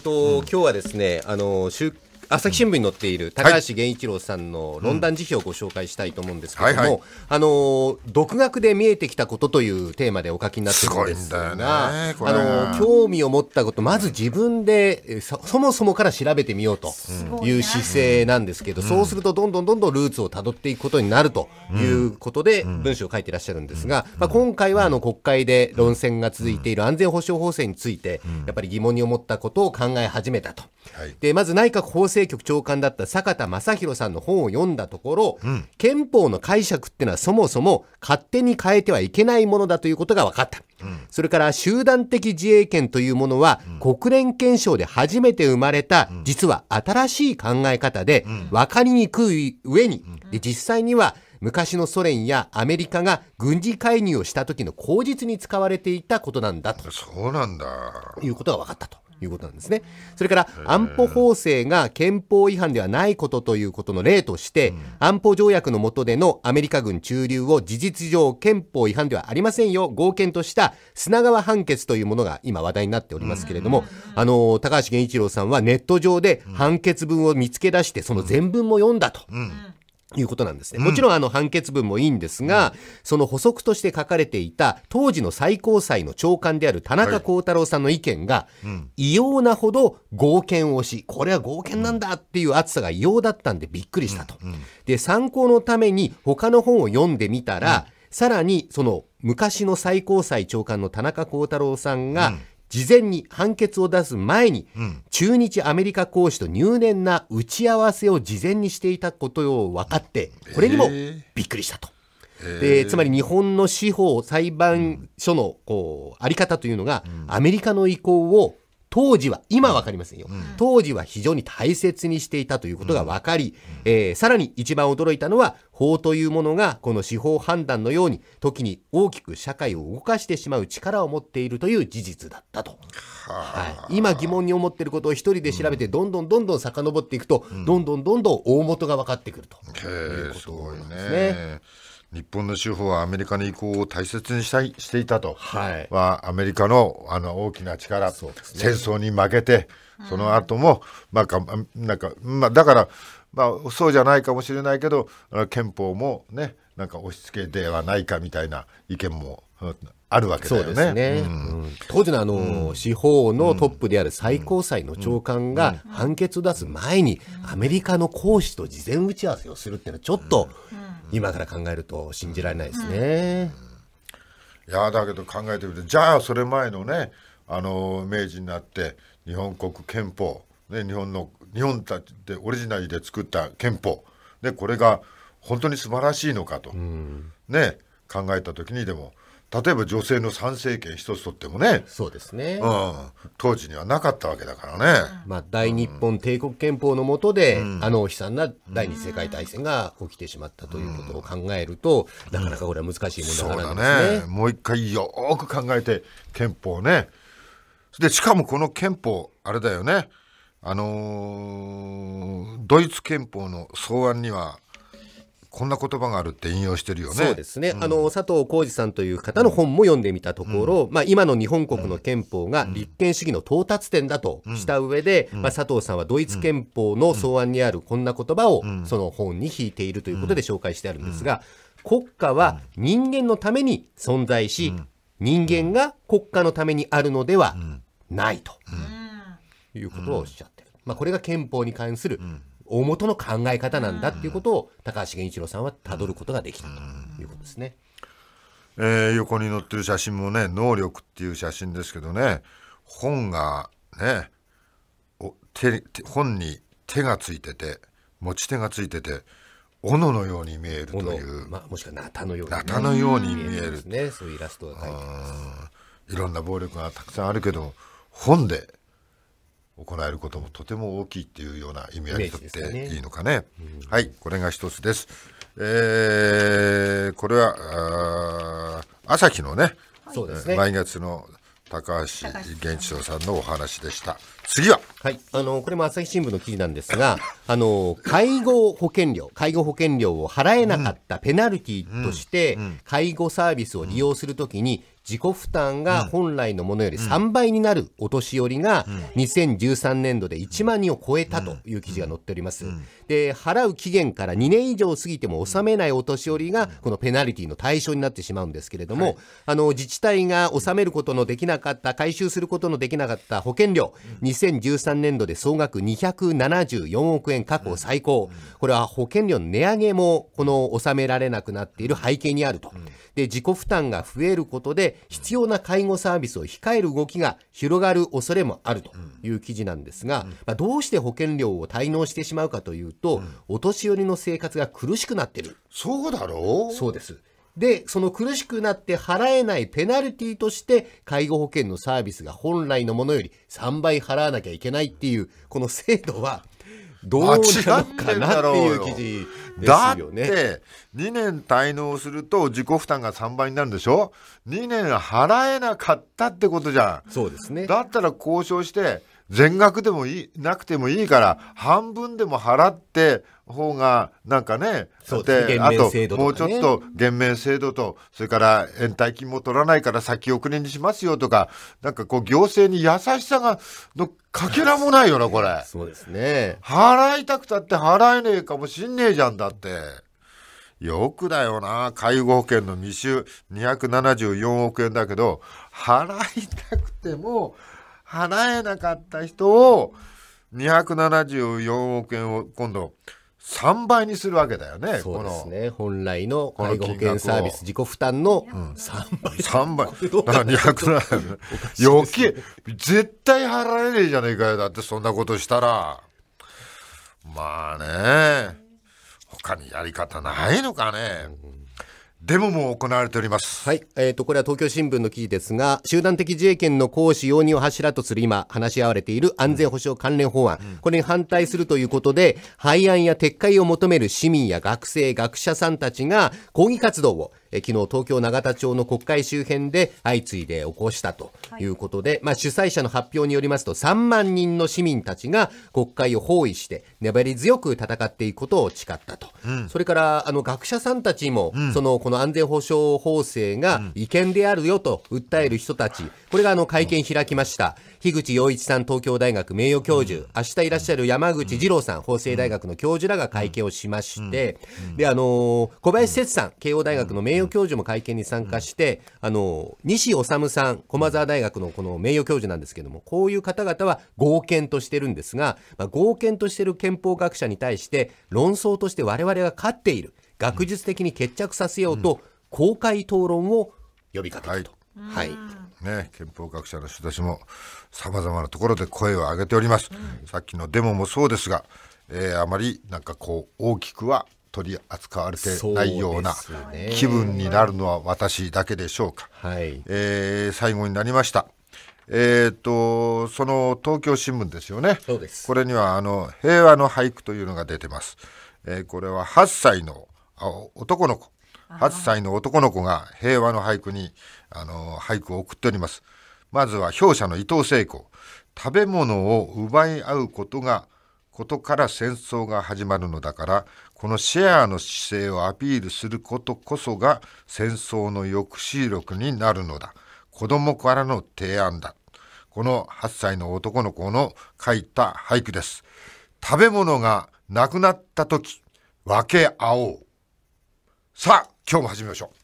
と、今日はですね、あの、朝日新聞に載っている高橋源一郎さんの論壇辞表をご紹介したいと思うんですけれども、あの独学で見えてきたことというテーマでお書きになってるんですが、ね、あの興味を持ったことまず自分でそもそもから調べてみようという姿勢なんですけど、そうするとどんどんどんどんルーツをたどっていくことになるということで文章を書いていらっしゃるんですが、まあ、今回はあの国会で論戦が続いている安全保障法制についてやっぱり疑問に思ったことを考え始めたと。でまず内閣法制政局長官だった坂田正宏さんの本を読んだところ、うん、憲法の解釈ってのはそもそも勝手に変えてはいけないものだということが分かった。うん、それから集団的自衛権というものは、うん、国連憲章で初めて生まれた、うん、実は新しい考え方で、分かりにくい上に、で実際には昔のソ連やアメリカが軍事介入をした時の口実に使われていたことなんだと。そうなんだ。いうことが分かったと。いうことなんですね。それから安保法制が憲法違反ではないことということの例として、安保条約の下でのアメリカ軍駐留を事実上憲法違反ではありませんよ、合憲とした砂川判決というものが今話題になっておりますけれども、あの、高橋源一郎さんはネット上で判決文を見つけ出して、その全文も読んだと。いうことなんですね。もちろんあの判決文もいいんですが、うん、その補足として書かれていた当時の最高裁の長官である田中幸太郎さんの意見が、異様なほど合憲をし、これは合憲なんだっていう熱さが異様だったんでびっくりしたと。で、参考のために他の本を読んでみたら、うん、さらにその昔の最高裁長官の田中幸太郎さんが、事前に判決を出す前に、うん、中日アメリカ講師と入念な打ち合わせを事前にしていたことを分かって、これにもびっくりしたと。でつまり日本の司法裁判所のこうあり方というのが、アメリカの意向を当時は、今わかりませんよ、うん、当時は非常に大切にしていたということが分かり、うん、えー、さらに一番驚いたのは、法というものが、この司法判断のように、時に大きく社会を動かしてしまう力を持っているという事実だったと。はい、今疑問に思っていることを一人で調べて、どんどんどんどん遡っていくと、どんどんどんどん大元が分かってくるということなんですね。日本の司法はアメリカの意向を大切にしたいしていたと、はい、はアメリカのあの大きな力、ね、戦争に負けて、その後も、まあ、なんか、まあ、だから、まあ、そうじゃないかもしれないけど、憲法もね、なんか押し付けではないかみたいな意見もあるわけだよね。そうですね。うん、当時のあの、司法のトップである最高裁の長官が判決を出す前に、アメリカの講師と事前打ち合わせをするっていうのはちょっと今から考えると信じられないですね。いやだけど考えてみるとじゃあそれ前のねあの明治になって日本国憲法、ね、日本の日本たちでオリジナルで作った憲法、でこれが本当に素晴らしいのかと、うん、ね、考えた時にでも例えば女性の参政権一つとってもねそうですね、うん、当時にはなかったわけだからね、まあ、大日本帝国憲法の下で、うん、あの悲惨な第二次世界大戦が起きてしまったということを考えると、うん、なかなかこれは難しい問題なんですね,、そうだねもう一回よく考えて憲法ねでしかもこの憲法あれだよねあのー、ドイツ憲法の草案にはこんな言葉があるって引用してるよね。そうですね。うん、あの、佐藤浩二さんという方の本も読んでみたところ、うん、まあ、今の日本国の憲法が立憲主義の到達点だとした上で、うん、まあ、佐藤さんはドイツ憲法の草案にあるこんな言葉を、その本に引いているということで紹介してあるんですが、国家は人間のために存在し、人間が国家のためにあるのではないと、いうことをおっしゃってる。まあ、これが憲法に関する大元の考え方なんだっていうことを高橋源一郎さんはたどることができたということですね。えー、横に載ってる写真もね能力っていう写真ですけどね本がねお手本に手がついてて持ち手がついてて斧のように見えるという、まあ、もしくはナタのように、ね、のように見えるねそういうイラストが書いてますいろんな暴力がたくさんあるけど本で行えることもとても大きいっていうような意味合いにとっていいのかね。ねはい、これが一つです。えー、これは、朝日のね、そうですね。毎月の高橋源一郎さんのお話でした。次ははい。あの、これも朝日新聞の記事なんですが、あの、介護保険料、介護保険料を払えなかったペナルティとして、介護サービスを利用するときに、自己負担が本来のものより3倍になるお年寄りが2013年度で1万人を超えたという記事が載っております。で、払う期限から2年以上過ぎても納めないお年寄りがこのペナルティの対象になってしまうんですけれども、はい、あの、自治体が納めることのできなかった、回収することのできなかった保険料、2013年度で総額274億円過去最高。これは保険料の値上げもこの納められなくなっている背景にあると。で、自己負担が増えることで必要な介護サービスを控える動きが広がる恐れもあるという記事なんですが、まあ、どうして保険料を滞納してしまうかというと、お年寄りの生活が苦しくなってる。そうだろうそうです。で、その苦しくなって払えないペナルティとして、介護保険のサービスが本来のものより3倍払わなきゃいけないっていう、この制度は、どうかなってんだろうよ。だって、2年滞納すると自己負担が3倍になるんでしょ ?2 年払えなかったってことじゃん。そうですね。だったら交渉して、全額でもいいなくてもいいから半分でも払って方がなんかねそうで、ね、あともうちょっと減免制度とそれから延滞金も取らないから先送りにしますよとかなんかこう行政に優しさがのかけらもないよなこれそうですね払いたくたって払えねえかもしんねえじゃんだってよくだよな介護保険の未収274億円だけど払いたくても払えなかった人を274億円を今度3倍にするわけだよね。そうですね。本来の介護保険サービス自己負担の3倍。3倍。だから200余計、絶対払えねえじゃねえかよ。だってそんなことしたら。まあね。他にやり方ないのかね。うんデモも行われております。はい。えっ、ー、と、これは東京新聞の記事ですが、集団的自衛権の行使容認を柱とする今、話し合われている安全保障関連法案、うん、これに反対するということで、廃案や撤回を求める市民や学生、学者さんたちが抗議活動をえ昨日東京永田町の国会周辺で相次いで起こしたということで、はい、まあ、主催者の発表によりますと3万人の市民たちが国会を包囲して粘り強く戦っていくことを誓ったと、うん、それからあの学者さんたちも、うん、そのこの安全保障法制が違憲であるよと訴える人たち、これがあの会見開きました、樋口洋一さん東京大学名誉教授、明日いらっしゃる山口二郎さん法政大学の教授らが会見をしまして、であのー、小林節さん慶応大学の名誉誉教授も会見に参加して、うん、あの西修さん駒澤大学のこの名誉教授なんですけどもこういう方々は合憲としてるんですが、まあ、合憲としてる憲法学者に対して論争として我々が勝っている学術的に決着させようと、公開討論を呼びかけると。うん、はい、ね、憲法学者の人たちもさまざまなところで声を上げております、うん、さっきのデモもそうですが、えー、あまりなんかこう大きくは取り扱われてないような気分になるのは私だけでしょうか。はいえー、最後になりました。えーと、その東京新聞ですよねそうですこれにはあの「平和の俳句」というのが出てます、えー、これは8歳の男の子8歳の男の子が平和の俳句にあの俳句を送っておりますまずは表者の伊藤聖子食べ物を奪い合うことがことから戦争が始まるのだからこのシェアの姿勢をアピールすることこそが戦争の抑止力になるのだ子供からの提案だこの8歳の男の子の書いた俳句です食べ物がなくなった時分け合おうさあ今日も始めましょう